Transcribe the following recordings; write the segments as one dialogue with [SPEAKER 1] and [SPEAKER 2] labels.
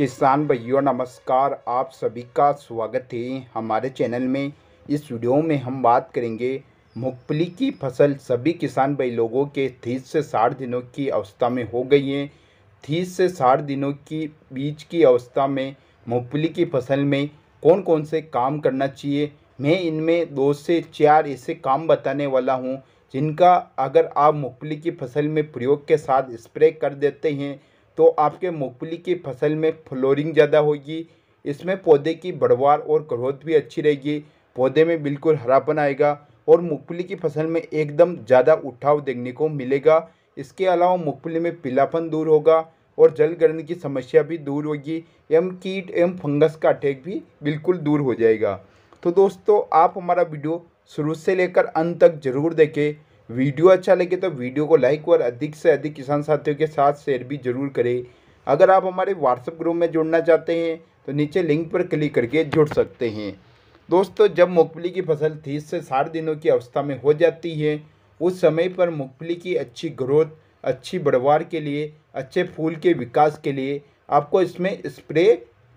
[SPEAKER 1] किसान भैया नमस्कार आप सभी का स्वागत है हमारे चैनल में इस वीडियो में हम बात करेंगे मूंगफली की फसल सभी किसान भाई लोगों के तीस से साठ दिनों की अवस्था में हो गई है तीस से साठ दिनों की बीच की अवस्था में मूंगफली की फसल में कौन कौन से काम करना चाहिए मैं इनमें दो से चार ऐसे काम बताने वाला हूँ जिनका अगर आप मूंगफली की फसल में प्रयोग के साथ स्प्रे कर देते हैं तो आपके मूँगफली की फसल में फ्लोरिंग ज़्यादा होगी इसमें पौधे की बढ़वार और ग्रोथ भी अच्छी रहेगी पौधे में बिल्कुल हरापन आएगा और मूँगफली की फसल में एकदम ज़्यादा उठाव देखने को मिलेगा इसके अलावा मूँगफली में पीलापन दूर होगा और जल ग्रहण की समस्या भी दूर होगी एवं कीट एवं फंगस का अटैक भी बिल्कुल दूर हो जाएगा तो दोस्तों आप हमारा वीडियो शुरू से लेकर अंत तक ज़रूर देखें वीडियो अच्छा लगे तो वीडियो को लाइक और अधिक से अधिक किसान साथियों के साथ शेयर भी जरूर करें अगर आप हमारे व्हाट्सएप ग्रुप में जुड़ना चाहते हैं तो नीचे लिंक पर क्लिक करके जुड़ सकते हैं दोस्तों जब मूंगफली की फसल तीस से साठ दिनों की अवस्था में हो जाती है उस समय पर मूंगफली की अच्छी ग्रोथ अच्छी बढ़वार के लिए अच्छे फूल के विकास के लिए आपको इसमें स्प्रे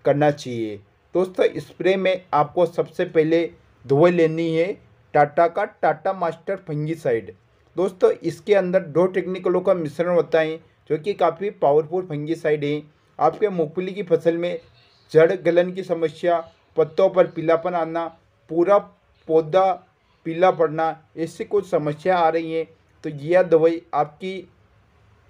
[SPEAKER 1] करना चाहिए दोस्तों स्प्रे में आपको सबसे पहले धोए लेनी है टाटा का टाटा मास्टर फंगीसाइड दोस्तों इसके अंदर दो टेक्निकलों का मिश्रण होता है जो कि काफ़ी पावरफुल फंगीसाइड है आपके मूंगफली की फसल में जड़ गलन की समस्या पत्तों पर पीलापन आना पूरा पौधा पीला पड़ना ऐसी कुछ समस्या आ रही हैं तो यह दवाई आपकी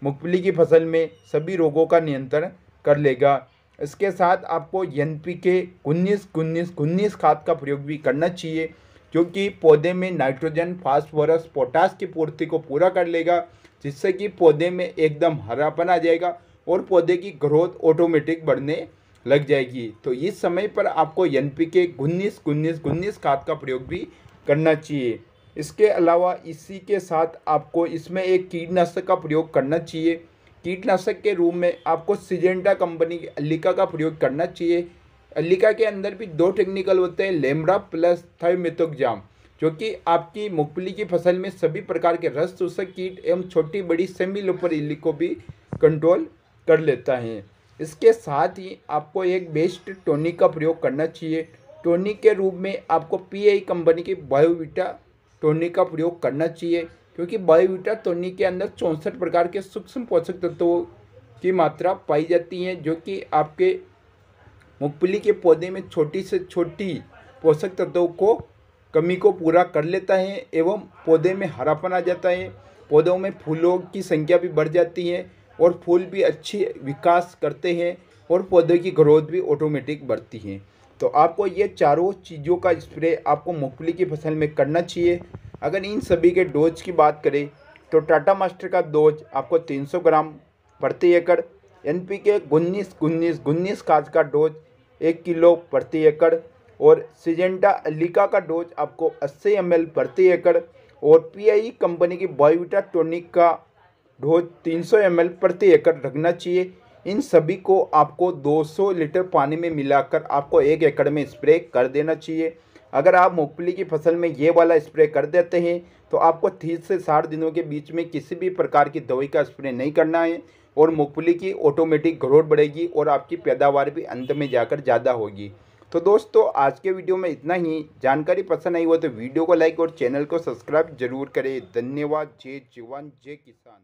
[SPEAKER 1] मूंगफली की फसल में सभी रोगों का नियंत्रण कर लेगा इसके साथ आपको एन पी के उन्नीस उन्नीस उन्नीस खाद का प्रयोग भी करना चाहिए क्योंकि पौधे में नाइट्रोजन फास्फोरस पोटास की पूर्ति को पूरा कर लेगा जिससे कि पौधे में एकदम हरापन आ जाएगा और पौधे की ग्रोथ ऑटोमेटिक बढ़ने लग जाएगी तो इस समय पर आपको एन पी के उन्नीस उन्नीस उन्नीस खाद का प्रयोग भी करना चाहिए इसके अलावा इसी के साथ आपको इसमें एक कीटनाशक का प्रयोग करना चाहिए कीटनाशक के रूप में आपको सिजेंटा कंपनी की अलिका का प्रयोग करना चाहिए अल्लिका के अंदर भी दो टेक्निकल होते हैं लेमड़ा प्लस जाम जो कि आपकी मूंगफली की फसल में सभी प्रकार के रस चूसक कीट एवं छोटी बड़ी सेमी लोपर इली को भी कंट्रोल कर लेता है इसके साथ ही आपको एक बेस्ट टोनिक का प्रयोग करना चाहिए टोनिक के रूप में आपको पीआई कंपनी की बायोविटा टोनिक का प्रयोग करना चाहिए क्योंकि बायोविटा टोनिक के अंदर चौंसठ प्रकार के सूक्ष्म पोषक तत्वों की मात्रा पाई जाती है जो कि आपके मूंगफली के पौधे में छोटी से छोटी पोषक तत्वों को कमी को पूरा कर लेता है एवं पौधे में हरापन आ जाता है पौधों में फूलों की संख्या भी बढ़ जाती है और फूल भी अच्छी विकास करते हैं और पौधे की ग्रोथ भी ऑटोमेटिक बढ़ती है तो आपको ये चारों चीज़ों का स्प्रे आपको मूँगफली की फसल में करना चाहिए अगर इन सभी के डोज की बात करें तो टाटा मास्टर का डोज आपको 300 ग्राम प्रति एकड़ एन पी के उन्नीस उन्नीस उन्नीस खाद का डोज एक किलो प्रति एकड़ और सिजेंटा अलिका का डोज आपको 80 एम प्रति एकड़ और पीआई कंपनी की बायोटा टोनिक का डोज 300 एम प्रति एकड़ रखना चाहिए इन सभी को आपको 200 लीटर पानी में मिलाकर आपको एक एकड़ में स्प्रे कर देना चाहिए अगर आप मूंगफली की फसल में ये वाला स्प्रे कर देते हैं तो आपको तीस से साठ दिनों के बीच में किसी भी प्रकार की दवाई का स्प्रे नहीं करना है और मूंगफली की ऑटोमेटिक ग्रोथ बढ़ेगी और आपकी पैदावार भी अंत में जाकर ज़्यादा होगी तो दोस्तों आज के वीडियो में इतना ही जानकारी पसंद आई हो तो वीडियो को लाइक और चैनल को सब्सक्राइब जरूर करें धन्यवाद जय जवान जय किसान